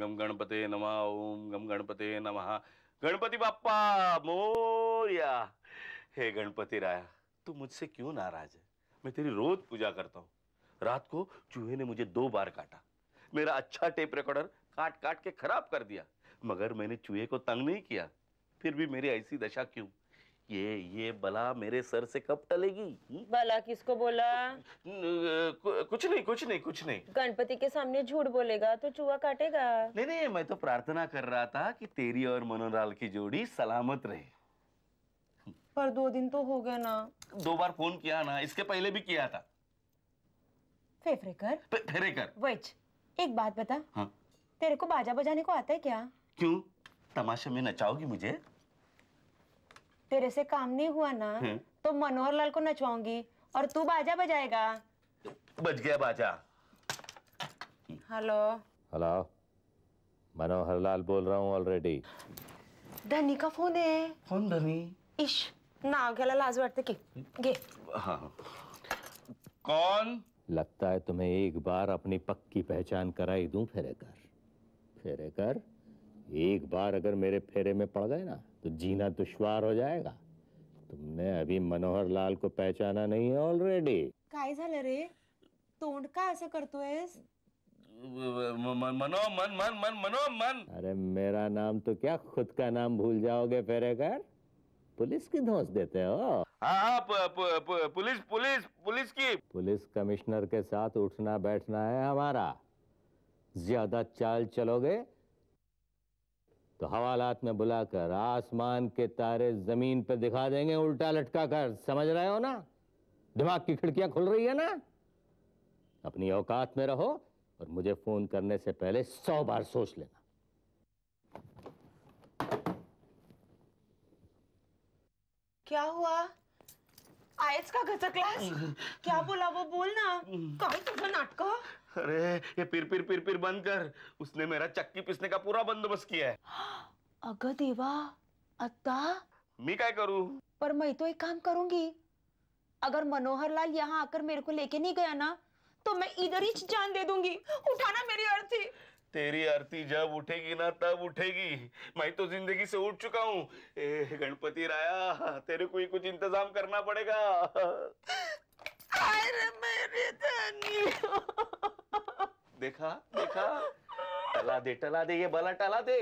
गम गणपते नम ओम गम गणपते नम गणपति बाप्पा मोरिया हे गणपति राया तू मुझसे क्यों नाराज है मैं तेरी रोज पूजा करता हूँ रात को चूहे ने मुझे दो बार काटा मेरा अच्छा टेप रिकॉर्डर काट काट के खराब कर दिया मगर मैंने चूहे को तंग नहीं किया फिर भी मेरी ऐसी दशा क्यों ये ये बला मेरे सर से कब टलेगी हम्म? बला किसको बोला कुछ नहीं कुछ नहीं कुछ नहीं गणपति के सामने झूठ बोलेगा तो चूहा काटेगा नहीं नहीं मैं तो प्रार्थना कर रहा था कि तेरी और मनोलाल की जोड़ी सलामत रहे पर दो दिन तो हो गए ना दो बार फोन किया ना इसके पहले भी किया था फेफरेकर कर वैच एक बात बता हाँ? तेरे को बाजा बजाने को आता है क्या क्यों तमाशा में नचाओगी मुझे तेरे से काम नहीं हुआ ना हम्म। तो मनोहर लाल को नचवाऊंगी और तू बाजा बजाएगा बज गया बाजा हेलो हेलो मनोहर लाल बोल रहा हूँ ऑलरेडी धनी का फोन है फोन धनी इश नाव घ्यायला लाज वाटते की घे हाँ। कौन लगता है तुम्हें एक बार अपनी पक्की पहचान कराई दूं फेरे कर एक बार अगर मेरे फेरे में पड़ गए ना तो जीना दुश्वार हो जाएगा तुमने अभी मनोहर लाल को पहचाना नहीं है ऑलरेडी काय रे तोंड का असं मन मनो मन मन मन मनो मन अरे मेरा नाम तो क्या खुद का नाम भूल जाओगे फेरे कर पुलिस की धोस देते हो आप हाँ, हाँ, पुलिस पुलिस पुलिस की पुलिस कमिश्नर के साथ उठना बैठना है हमारा ज्यादा चाल चलोगे तो हवालात में बुलाकर आसमान के तारे जमीन पर दिखा देंगे उल्टा लटका कर समझ रहे हो ना दिमाग की खिड़कियां खुल रही है ना अपनी औकात में रहो और मुझे फोन करने से पहले सौ बार सोच लेना क्या हुआ आयच का घरचा क्लास क्या बोला वो बोल ना काय तुझं नाटक अरे ये पिर पिर पिर पिर बंद कर उसने मेरा चक्की पिसने का पूरा बंदोबस्त किया है अग देवा अत्ता मी काय करू पर मैं तो एक काम करूंगी अगर मनोहर लाल यहाँ आकर मेरे को लेके नहीं गया ना तो मैं इधर ही जान दे दूंगी उठाना मेरी अर्थी तेरी आरती जब उठेगी ना तब उठेगी मैं तो जिंदगी से उठ चुका हूँ गणपति राया तेरे को ही कुछ इंतजाम करना पड़ेगा अरे मेरे देखा देखा टला दे टला दे ये बला टला दे